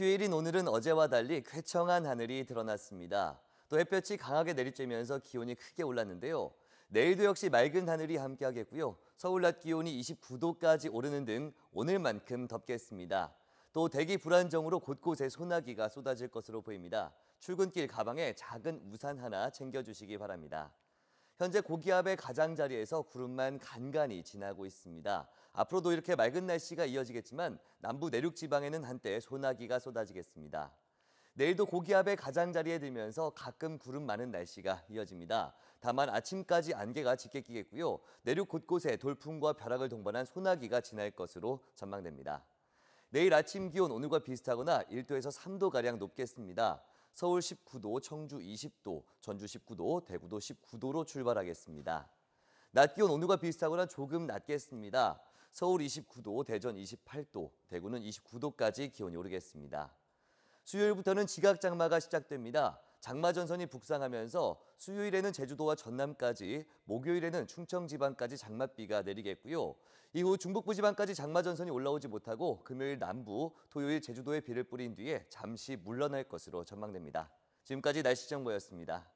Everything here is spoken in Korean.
휴일인 오늘은 어제와 달리 쾌청한 하늘이 드러났습니다. 또 햇볕이 강하게 내리쬐면서 기온이 크게 올랐는데요. 내일도 역시 맑은 하늘이 함께하겠고요. 서울 낮 기온이 29도까지 오르는 등 오늘만큼 덥겠습니다. 또 대기 불안정으로 곳곳에 소나기가 쏟아질 것으로 보입니다. 출근길 가방에 작은 우산 하나 챙겨주시기 바랍니다. 현재 고기압의 가장자리에서 구름만 간간히 지나고 있습니다. 앞으로도 이렇게 맑은 날씨가 이어지겠지만 남부 내륙 지방에는 한때 소나기가 쏟아지겠습니다. 내일도 고기압의 가장자리에 들면서 가끔 구름 많은 날씨가 이어집니다. 다만 아침까지 안개가 짙게 끼겠고요. 내륙 곳곳에 돌풍과 벼락을 동반한 소나기가 지날 것으로 전망됩니다. 내일 아침 기온 오늘과 비슷하거나 1도에서 3도가량 높겠습니다. 서울 19도, 청주 20도, 전주 19도, 대구도 19도로 출발하겠습니다. 낮 기온 오늘과 비슷하거나 조금 낮겠습니다. 서울 29도, 대전 28도, 대구는 29도까지 기온이 오르겠습니다. 수요일부터는 지각 장마가 시작됩니다. 장마전선이 북상하면서 수요일에는 제주도와 전남까지, 목요일에는 충청 지방까지 장맛비가 내리겠고요. 이후 중북부 지방까지 장마전선이 올라오지 못하고 금요일 남부, 토요일 제주도에 비를 뿌린 뒤에 잠시 물러날 것으로 전망됩니다. 지금까지 날씨 정보였습니다.